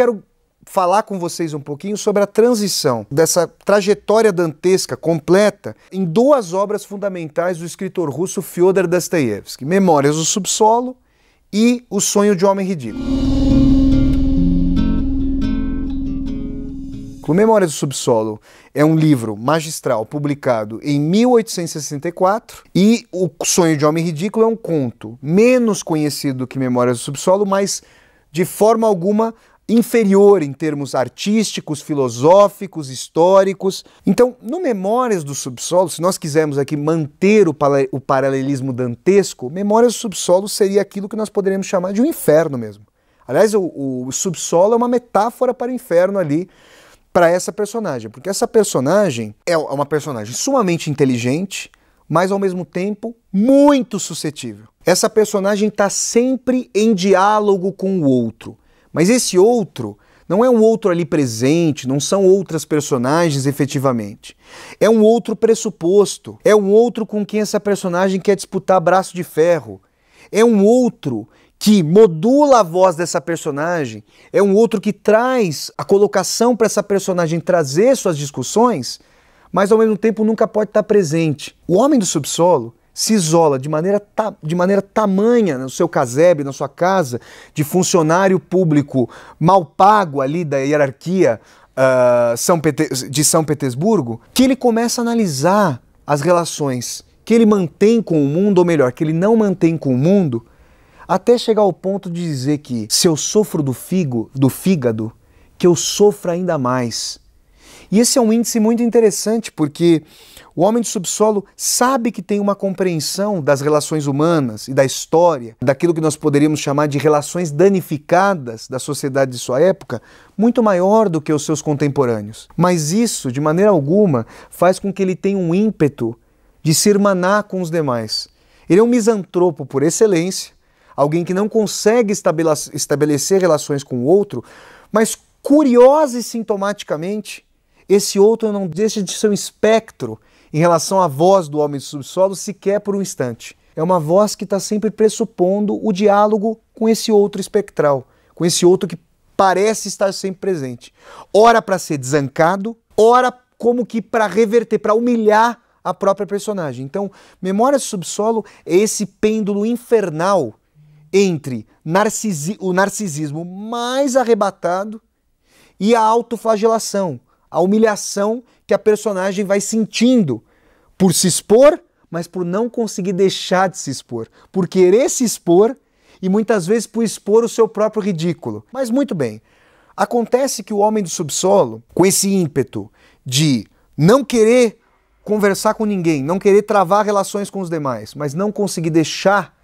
quero falar com vocês um pouquinho sobre a transição dessa trajetória dantesca completa em duas obras fundamentais do escritor russo Fyodor Dostoiévski: Memórias do Subsolo e O Sonho de Homem Ridículo. O Memórias do Subsolo é um livro magistral publicado em 1864 e O Sonho de Homem Ridículo é um conto menos conhecido que Memórias do Subsolo, mas de forma alguma inferior em termos artísticos, filosóficos, históricos. Então, no Memórias do Subsolo, se nós quisermos aqui manter o, o paralelismo dantesco, Memórias do Subsolo seria aquilo que nós poderíamos chamar de um inferno mesmo. Aliás, o, o subsolo é uma metáfora para o inferno ali, para essa personagem, porque essa personagem é, é uma personagem sumamente inteligente, mas ao mesmo tempo muito suscetível. Essa personagem está sempre em diálogo com o outro. Mas esse outro não é um outro ali presente, não são outras personagens efetivamente. É um outro pressuposto, é um outro com quem essa personagem quer disputar braço de ferro. É um outro que modula a voz dessa personagem, é um outro que traz a colocação para essa personagem trazer suas discussões, mas ao mesmo tempo nunca pode estar presente. O homem do subsolo se isola de maneira, de maneira tamanha no seu casebre, na sua casa, de funcionário público mal pago ali da hierarquia uh, São de São Petersburgo, que ele começa a analisar as relações que ele mantém com o mundo, ou melhor, que ele não mantém com o mundo, até chegar ao ponto de dizer que se eu sofro do figo, do fígado, que eu sofro ainda mais e esse é um índice muito interessante porque o homem de subsolo sabe que tem uma compreensão das relações humanas e da história, daquilo que nós poderíamos chamar de relações danificadas da sociedade de sua época, muito maior do que os seus contemporâneos. Mas isso, de maneira alguma, faz com que ele tenha um ímpeto de se irmanar com os demais. Ele é um misantropo por excelência, alguém que não consegue estabelecer relações com o outro, mas curiosa e sintomaticamente esse outro não deixa de ser um espectro em relação à voz do homem do subsolo sequer por um instante. É uma voz que está sempre pressupondo o diálogo com esse outro espectral, com esse outro que parece estar sempre presente. Ora para ser desancado, ora como que para reverter, para humilhar a própria personagem. Então, Memória do Subsolo é esse pêndulo infernal entre narcisi o narcisismo mais arrebatado e a autoflagelação, a humilhação que a personagem vai sentindo por se expor, mas por não conseguir deixar de se expor, por querer se expor e muitas vezes por expor o seu próprio ridículo. Mas muito bem, acontece que o homem do subsolo, com esse ímpeto de não querer conversar com ninguém, não querer travar relações com os demais, mas não conseguir deixar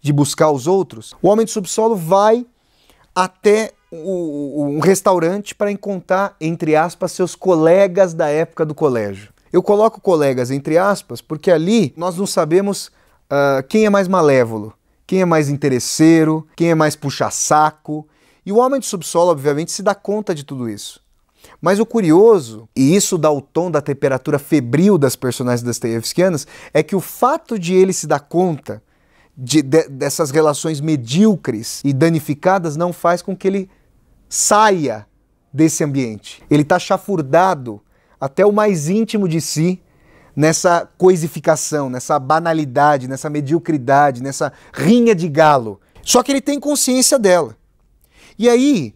de buscar os outros, o homem do subsolo vai até um restaurante para encontrar, entre aspas, seus colegas da época do colégio. Eu coloco colegas entre aspas porque ali nós não sabemos uh, quem é mais malévolo, quem é mais interesseiro, quem é mais puxa-saco. E o homem de subsolo, obviamente, se dá conta de tudo isso. Mas o curioso, e isso dá o tom da temperatura febril das personagens Dostoevskianas, é que o fato de ele se dar conta de, de, dessas relações medíocres e danificadas não faz com que ele Saia desse ambiente. Ele está chafurdado até o mais íntimo de si nessa coisificação, nessa banalidade, nessa mediocridade, nessa rinha de galo. Só que ele tem consciência dela. E aí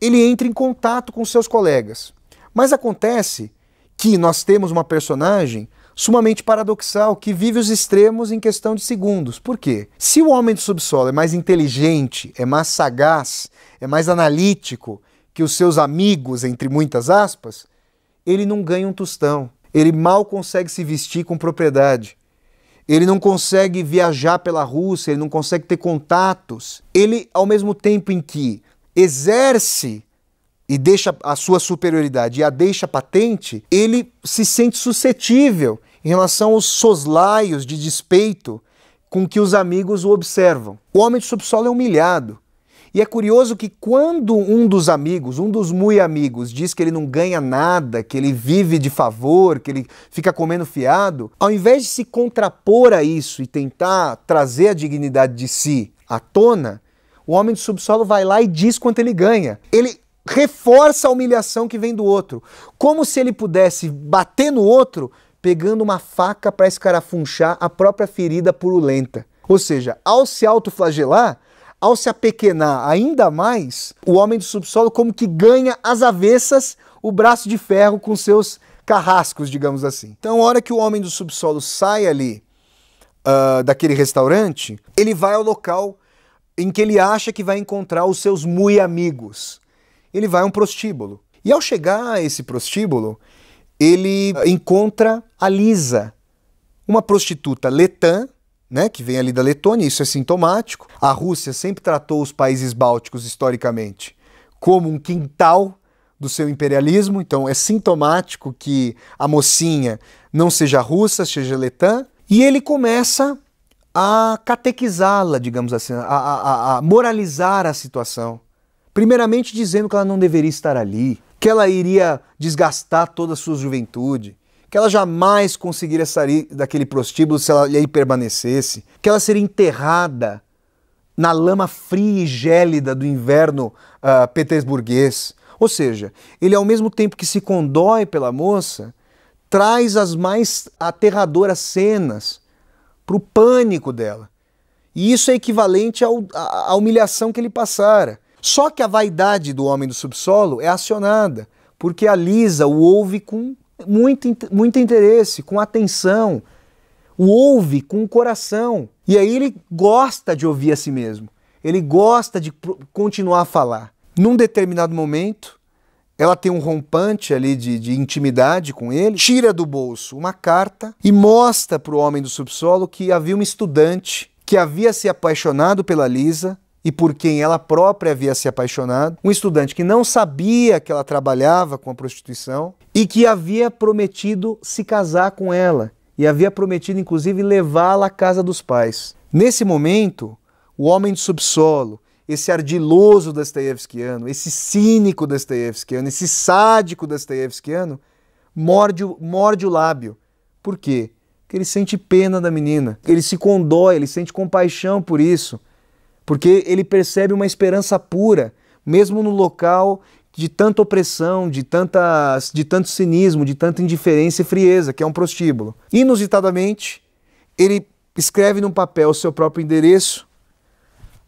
ele entra em contato com seus colegas. Mas acontece que nós temos uma personagem sumamente paradoxal que vive os extremos em questão de segundos. Por quê? Se o homem do subsolo é mais inteligente, é mais sagaz, é mais analítico que os seus amigos, entre muitas aspas, ele não ganha um tostão. Ele mal consegue se vestir com propriedade. Ele não consegue viajar pela Rússia, ele não consegue ter contatos. Ele, ao mesmo tempo em que exerce e deixa a sua superioridade e a deixa patente, ele se sente suscetível em relação aos soslaios de despeito com que os amigos o observam. O homem de subsolo é humilhado. E é curioso que quando um dos amigos, um dos mui amigos, diz que ele não ganha nada, que ele vive de favor, que ele fica comendo fiado, ao invés de se contrapor a isso e tentar trazer a dignidade de si à tona, o homem de subsolo vai lá e diz quanto ele ganha. Ele reforça a humilhação que vem do outro, como se ele pudesse bater no outro pegando uma faca para escarafunchar a própria ferida purulenta. Ou seja, ao se autoflagelar, ao se apequenar ainda mais, o homem do subsolo como que ganha às avessas o braço de ferro com seus carrascos, digamos assim. Então, a hora que o homem do subsolo sai ali uh, daquele restaurante, ele vai ao local em que ele acha que vai encontrar os seus mui amigos. Ele vai a um prostíbulo. E ao chegar a esse prostíbulo, ele eh, encontra a Lisa, uma prostituta letã, né, que vem ali da Letônia, isso é sintomático. A Rússia sempre tratou os países bálticos historicamente como um quintal do seu imperialismo, então é sintomático que a mocinha não seja russa, seja letã, e ele começa a catequizá-la, digamos assim, a, a, a moralizar a situação. Primeiramente dizendo que ela não deveria estar ali, que ela iria desgastar toda a sua juventude, que ela jamais conseguiria sair daquele prostíbulo se ela aí permanecesse, que ela seria enterrada na lama fria e gélida do inverno uh, petersburguês. Ou seja, ele ao mesmo tempo que se condói pela moça, traz as mais aterradoras cenas para o pânico dela. E isso é equivalente ao, à humilhação que ele passara. Só que a vaidade do homem do subsolo é acionada, porque a Lisa o ouve com muito, muito interesse, com atenção, o ouve com o coração. E aí ele gosta de ouvir a si mesmo, ele gosta de continuar a falar. Num determinado momento, ela tem um rompante ali de, de intimidade com ele, tira do bolso uma carta e mostra para o homem do subsolo que havia um estudante que havia se apaixonado pela Lisa e por quem ela própria havia se apaixonado, um estudante que não sabia que ela trabalhava com a prostituição e que havia prometido se casar com ela e havia prometido inclusive levá-la à casa dos pais. Nesse momento, o homem do subsolo, esse ardiloso Dostoiévskiano, esse cínico Dostoiévskiano, esse sádico Dostoiévskiano, morde, morde o lábio. Por quê? Porque ele sente pena da menina, ele se condói, ele sente compaixão por isso porque ele percebe uma esperança pura, mesmo no local de tanta opressão, de, tanta, de tanto cinismo, de tanta indiferença e frieza, que é um prostíbulo. Inusitadamente, ele escreve num papel o seu próprio endereço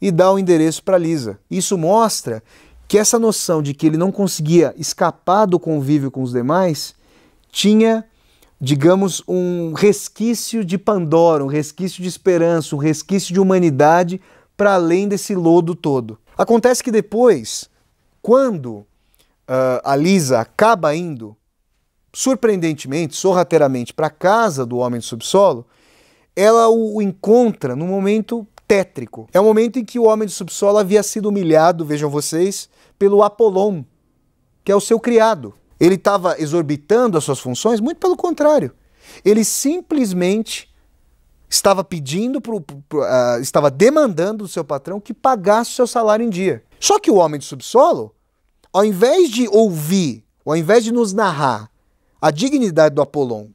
e dá o endereço para Lisa. Isso mostra que essa noção de que ele não conseguia escapar do convívio com os demais tinha, digamos, um resquício de Pandora, um resquício de esperança, um resquício de humanidade para além desse lodo todo. Acontece que depois, quando uh, a Lisa acaba indo, surpreendentemente, sorrateiramente, para casa do homem do subsolo, ela o encontra num momento tétrico. É o momento em que o homem do subsolo havia sido humilhado, vejam vocês, pelo Apolon, que é o seu criado. Ele estava exorbitando as suas funções? Muito pelo contrário. Ele simplesmente estava pedindo, pro, pro, uh, estava demandando do seu patrão que pagasse o seu salário em dia. Só que o homem do subsolo, ao invés de ouvir, ao invés de nos narrar a dignidade do Apolon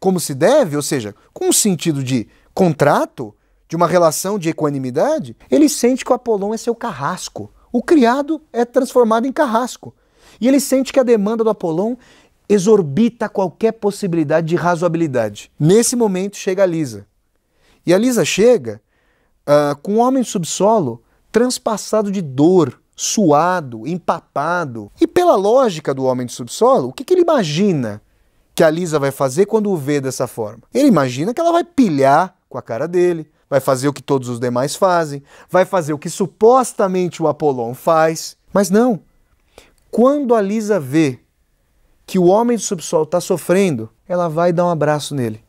como se deve, ou seja, com um sentido de contrato, de uma relação de equanimidade, ele sente que o Apolon é seu carrasco. O criado é transformado em carrasco. E ele sente que a demanda do Apolon exorbita qualquer possibilidade de razoabilidade. Nesse momento chega a Lisa. E a Lisa chega uh, com um homem de subsolo transpassado de dor, suado, empapado. E pela lógica do homem de subsolo, o que, que ele imagina que a Lisa vai fazer quando o vê dessa forma? Ele imagina que ela vai pilhar com a cara dele, vai fazer o que todos os demais fazem, vai fazer o que supostamente o Apolon faz. Mas não. Quando a Lisa vê que o homem de subsolo está sofrendo, ela vai dar um abraço nele.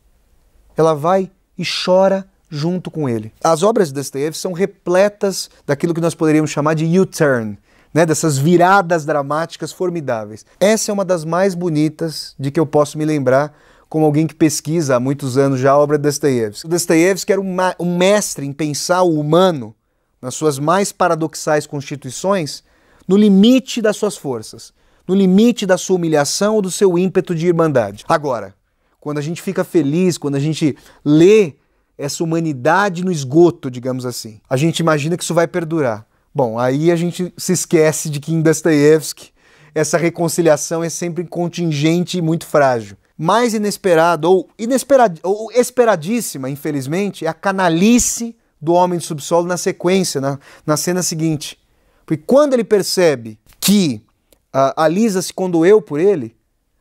Ela vai e chora junto com ele. As obras de Dostoiévski são repletas daquilo que nós poderíamos chamar de U-turn, né, dessas viradas dramáticas formidáveis. Essa é uma das mais bonitas de que eu posso me lembrar como alguém que pesquisa há muitos anos já a obra de Dostoiévski. Dostoiévski era um, um mestre em pensar o humano nas suas mais paradoxais constituições, no limite das suas forças, no limite da sua humilhação ou do seu ímpeto de irmandade. Agora, quando a gente fica feliz, quando a gente lê essa humanidade no esgoto, digamos assim, a gente imagina que isso vai perdurar. Bom, aí a gente se esquece de que em Dostoiévski essa reconciliação é sempre contingente e muito frágil. Mais inesperado ou, inesperad, ou esperadíssima, infelizmente, é a canalice do homem do subsolo na sequência, na, na cena seguinte. Porque quando ele percebe que uh, ah, a Lisa se condoeu por ele,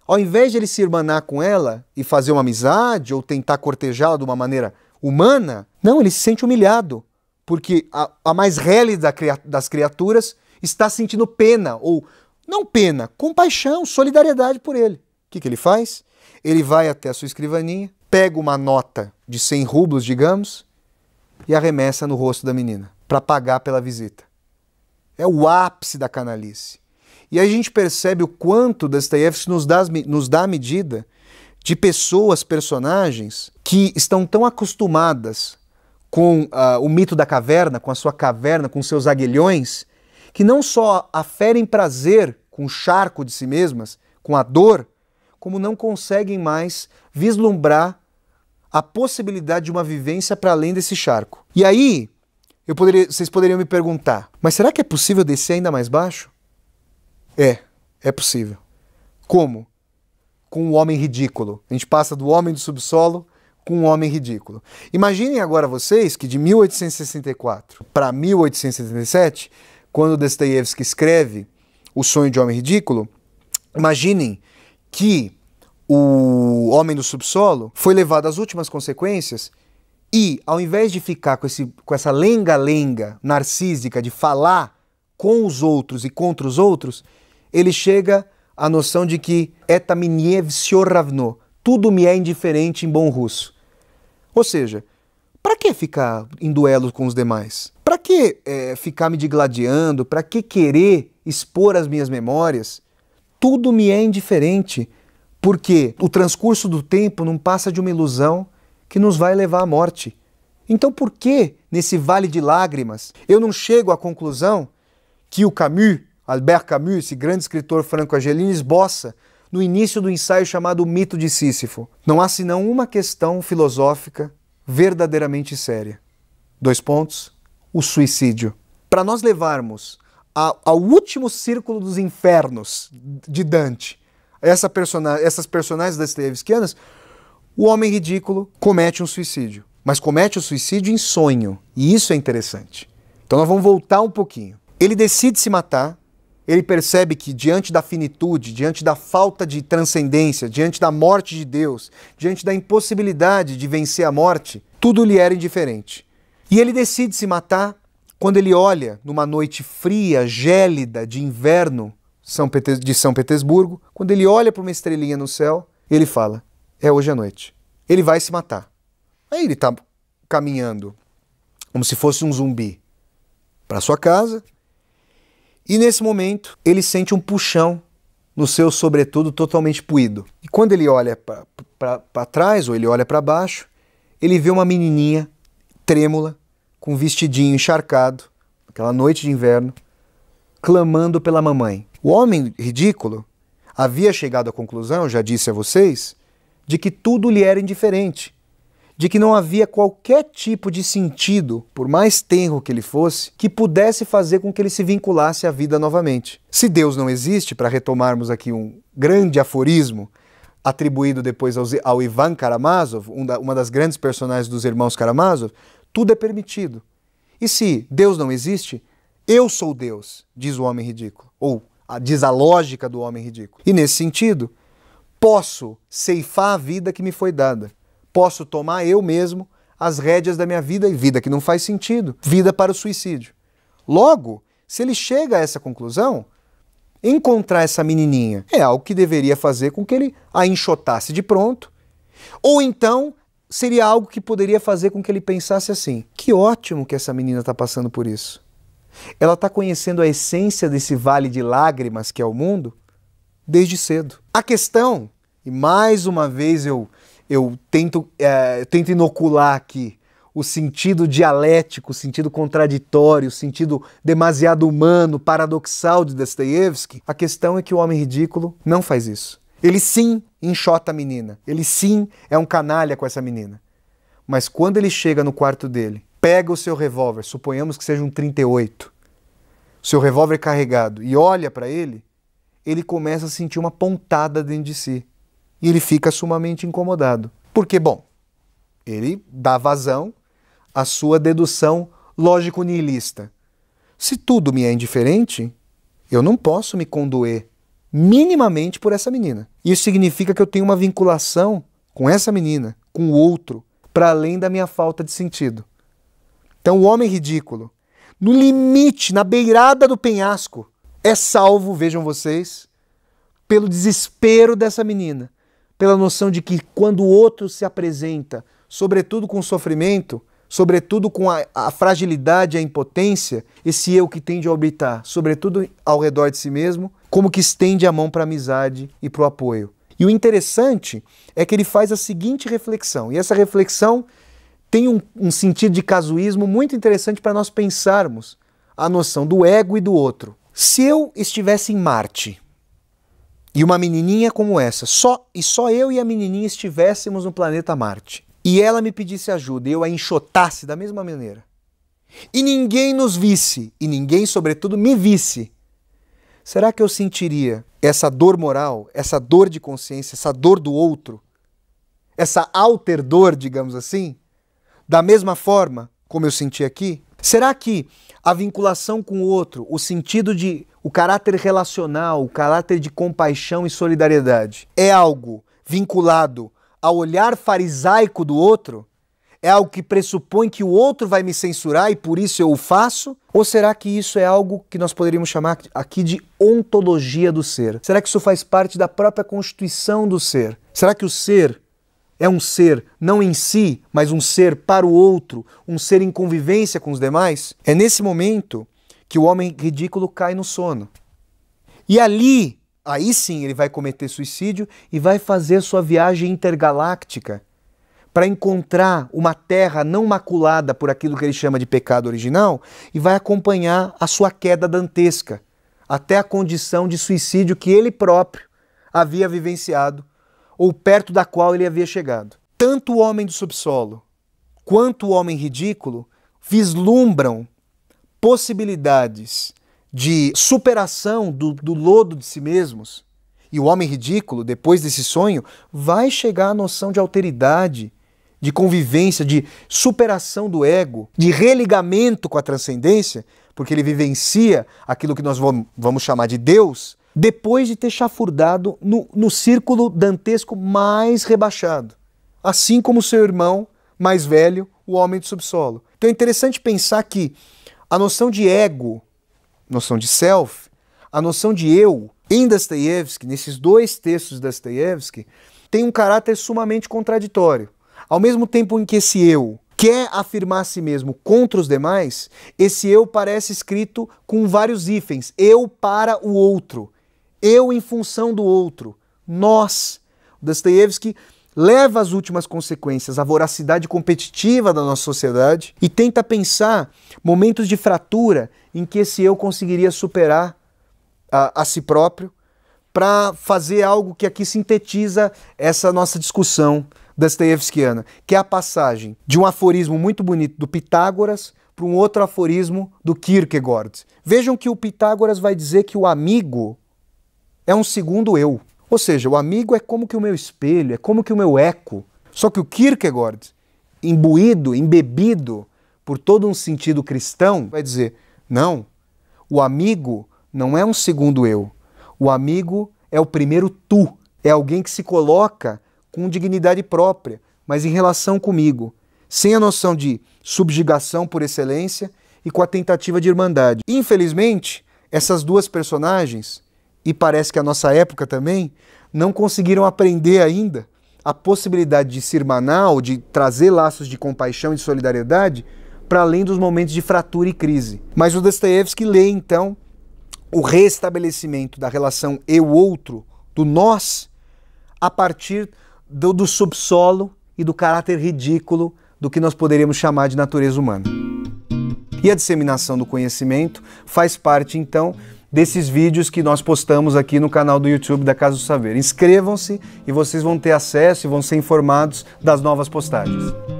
ao invés de ele se irmanar com ela e fazer uma amizade ou tentar cortejá-la de uma maneira humana, não, ele se sente humilhado, porque a, a mais rélida das criaturas está sentindo pena, ou não pena, compaixão, solidariedade por ele. O que, que ele faz? Ele vai até a sua escrivaninha, pega uma nota de 100 rublos, digamos, e arremessa no rosto da menina, para pagar pela visita. É o ápice da canalice. E aí a gente percebe o quanto Dostoiévski nos dá, nos dá a medida de pessoas, personagens que estão tão acostumadas com uh, o mito da caverna, com a sua caverna, com seus aguilhões, que não só aferem prazer com o charco de si mesmas, com a dor, como não conseguem mais vislumbrar a possibilidade de uma vivência para além desse charco. E aí, poderia, vocês poderiam me perguntar, mas será que é possível descer ainda mais baixo? É, é possível. Como? Com um homem ridículo. A gente passa do homem do subsolo com um homem ridículo. Imaginem agora vocês que de 1864 para 1877, quando Dostoiévski escreve O Sonho de Homem Ridículo, imaginem que o homem do subsolo foi levado às últimas consequências e, ao invés de ficar com, esse, com essa lenga-lenga narcísica de falar com os outros e contra os outros, ele chega à noção de que ravno, tudo me é indiferente em bom russo. Ou seja, para que ficar em duelo com os demais? Para que é, ficar me digladiando? Para que querer expor as minhas memórias? Tudo me é indiferente, porque o transcurso do tempo não passa de uma ilusão que nos vai levar à morte. Então, por que, nesse vale de lágrimas, eu não chego à conclusão que o Camus Albert Camus, esse grande escritor franco-argelino, esboça no início do ensaio chamado O Mito de Sísifo. Não há senão uma questão filosófica verdadeiramente séria. Dois pontos: o suicídio. Para nós levarmos a, ao último círculo dos infernos de Dante, essa essas personagens das Dostoevskianas, o homem ridículo comete um suicídio, mas comete o suicídio em sonho, e isso é interessante. Então nós vamos voltar um pouquinho. Ele decide se matar ele percebe que diante da finitude, diante da falta de transcendência, diante da morte de Deus, diante da impossibilidade de vencer a morte, tudo lhe era indiferente. E ele decide se matar quando ele olha numa noite fria, gélida de inverno de São Petersburgo, quando ele olha para uma estrelinha no céu, ele fala: É hoje à noite. Ele vai se matar. Aí ele está caminhando como se fosse um zumbi para sua casa, e nesse momento, ele sente um puxão no seu sobretudo totalmente puído. E quando ele olha para trás ou ele olha para baixo, ele vê uma menininha trêmula, com um vestidinho encharcado, aquela noite de inverno, clamando pela mamãe. O homem ridículo havia chegado à conclusão, já disse a vocês, de que tudo lhe era indiferente de que não havia qualquer tipo de sentido, por mais tenro que ele fosse, que pudesse fazer com que ele se vinculasse à vida novamente. Se Deus não existe, para retomarmos aqui um grande aforismo, atribuído depois ao, ao Ivan Karamazov, um da, uma das grandes personagens dos irmãos Karamazov, tudo é permitido. E se Deus não existe, eu sou Deus, diz o homem ridículo, ou a, diz a lógica do homem ridículo. E nesse sentido, posso ceifar a vida que me foi dada posso tomar eu mesmo as rédeas da minha vida e vida que não faz sentido, vida para o suicídio. Logo, se ele chega a essa conclusão, encontrar essa menininha é algo que deveria fazer com que ele a enxotasse de pronto, ou então seria algo que poderia fazer com que ele pensasse assim: que ótimo que essa menina está passando por isso. Ela está conhecendo a essência desse vale de lágrimas que é o mundo desde cedo. A questão, e mais uma vez eu eu tento, é, eu tento inocular aqui o sentido dialético, o sentido contraditório, o sentido demasiado humano, paradoxal de Dostoiévski, a questão é que o homem ridículo não faz isso. Ele sim enxota a menina, ele sim é um canalha com essa menina. Mas quando ele chega no quarto dele, pega o seu revólver, suponhamos que seja um 38, seu revólver carregado, e olha para ele, ele começa a sentir uma pontada dentro de si. E ele fica sumamente incomodado. Porque, bom, ele dá vazão à sua dedução lógico-nihilista. Se tudo me é indiferente, eu não posso me condoer minimamente por essa menina. Isso significa que eu tenho uma vinculação com essa menina, com o outro, para além da minha falta de sentido. Então, o homem ridículo, no limite, na beirada do penhasco, é salvo, vejam vocês, pelo desespero dessa menina pela noção de que quando o outro se apresenta, sobretudo com sofrimento, sobretudo com a, a fragilidade e a impotência, esse eu que tende a orbitar, sobretudo ao redor de si mesmo, como que estende a mão para a amizade e para o apoio. E o interessante é que ele faz a seguinte reflexão, e essa reflexão tem um, um sentido de casuísmo muito interessante para nós pensarmos a noção do ego e do outro. Se eu estivesse em Marte, e uma menininha como essa, só e só eu e a menininha estivéssemos no planeta Marte, e ela me pedisse ajuda e eu a enxotasse da mesma maneira, e ninguém nos visse, e ninguém, sobretudo, me visse, será que eu sentiria essa dor moral, essa dor de consciência, essa dor do outro, essa alter dor, digamos assim, da mesma forma como eu senti aqui? Será que a vinculação com o outro, o sentido de o caráter relacional, o caráter de compaixão e solidariedade é algo vinculado ao olhar farisaico do outro? É algo que pressupõe que o outro vai me censurar e por isso eu o faço? Ou será que isso é algo que nós poderíamos chamar aqui de ontologia do ser? Será que isso faz parte da própria constituição do ser? Será que o ser é um ser não em si, mas um ser para o outro, um ser em convivência com os demais, é nesse momento que o homem ridículo cai no sono. E ali, aí sim ele vai cometer suicídio e vai fazer sua viagem intergaláctica para encontrar uma terra não maculada por aquilo que ele chama de pecado original e vai acompanhar a sua queda dantesca até a condição de suicídio que ele próprio havia vivenciado ou perto da qual ele havia chegado. Tanto o homem do subsolo quanto o homem ridículo vislumbram possibilidades de superação do, do lodo de si mesmos. E o homem ridículo, depois desse sonho, vai chegar à noção de alteridade, de convivência, de superação do ego, de religamento com a transcendência, porque ele vivencia aquilo que nós vamos chamar de Deus depois de ter chafurdado no, no círculo dantesco mais rebaixado, assim como seu irmão mais velho, o homem do subsolo. Então é interessante pensar que a noção de ego, noção de self, a noção de eu, em Dostoiévski, nesses dois textos de Dostoiévski, tem um caráter sumamente contraditório. Ao mesmo tempo em que esse eu quer afirmar a si mesmo contra os demais, esse eu parece escrito com vários hífens, eu para o outro eu em função do outro, nós. Dostoiévski leva as últimas consequências a voracidade competitiva da nossa sociedade e tenta pensar momentos de fratura em que esse eu conseguiria superar a, a si próprio para fazer algo que aqui sintetiza essa nossa discussão Dostoevskiana, que é a passagem de um aforismo muito bonito do Pitágoras para um outro aforismo do Kierkegaard. Vejam que o Pitágoras vai dizer que o amigo é um segundo eu. Ou seja, o amigo é como que o meu espelho, é como que o meu eco. Só que o Kierkegaard, imbuído, embebido por todo um sentido cristão, vai dizer: não, o amigo não é um segundo eu. O amigo é o primeiro tu, é alguém que se coloca com dignidade própria, mas em relação comigo, sem a noção de subjugação por excelência e com a tentativa de irmandade. Infelizmente, essas duas personagens e parece que a nossa época também, não conseguiram aprender ainda a possibilidade de se irmanar ou de trazer laços de compaixão e de solidariedade para além dos momentos de fratura e crise. Mas o Dostoiévski lê então o restabelecimento da relação eu-outro, do nós, a partir do, do subsolo e do caráter ridículo do que nós poderíamos chamar de natureza humana. E a disseminação do conhecimento faz parte então desses vídeos que nós postamos aqui no canal do YouTube da Casa do Saber. Inscrevam-se e vocês vão ter acesso e vão ser informados das novas postagens.